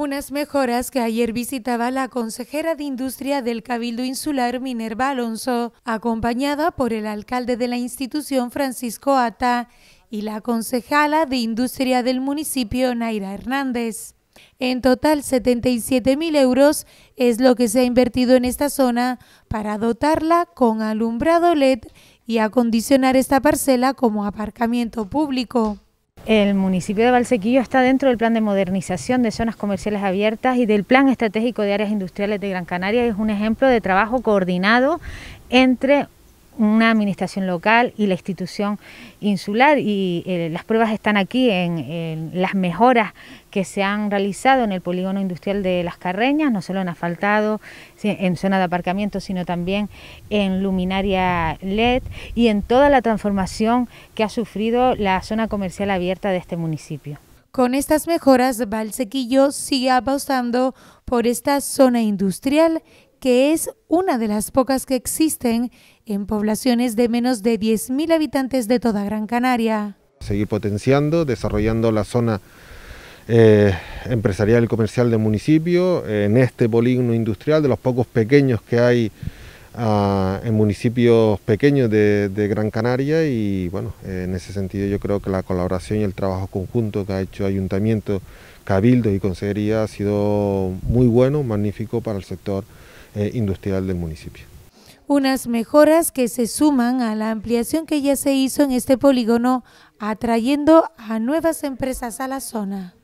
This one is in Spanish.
Unas mejoras que ayer visitaba la consejera de Industria del Cabildo Insular Minerva Alonso, acompañada por el alcalde de la institución Francisco Ata y la concejala de Industria del municipio Naira Hernández. En total, 77 mil euros es lo que se ha invertido en esta zona para dotarla con alumbrado LED y acondicionar esta parcela como aparcamiento público. El municipio de Valsequillo está dentro del plan de modernización de zonas comerciales abiertas y del plan estratégico de áreas industriales de Gran Canaria. Es un ejemplo de trabajo coordinado entre una administración local y la institución insular y eh, las pruebas están aquí en, en, las mejoras que se han realizado en el polígono industrial de Las Carreñas, no solo en asfaltado, en zona de aparcamiento, sino también en luminaria LED y en toda la transformación que ha sufrido la zona comercial abierta de este municipio. Con estas mejoras, Valsequillo sigue apostando por esta zona industrial que es una de las pocas que existen en poblaciones de menos de 10.000 habitantes de toda Gran Canaria. Seguir potenciando, desarrollando la zona eh, empresarial y comercial del municipio, eh, en este polígono industrial, de los pocos pequeños que hay ah, en municipios pequeños de, Gran Canaria y bueno, eh, en ese sentido yo creo que la colaboración y el trabajo conjunto que ha hecho Ayuntamiento, Cabildo y Consejería ha sido muy bueno, magnífico para el sector eh, industrial del municipio. Unas mejoras que se suman a la ampliación que ya se hizo en este polígono, atrayendo a nuevas empresas a la zona.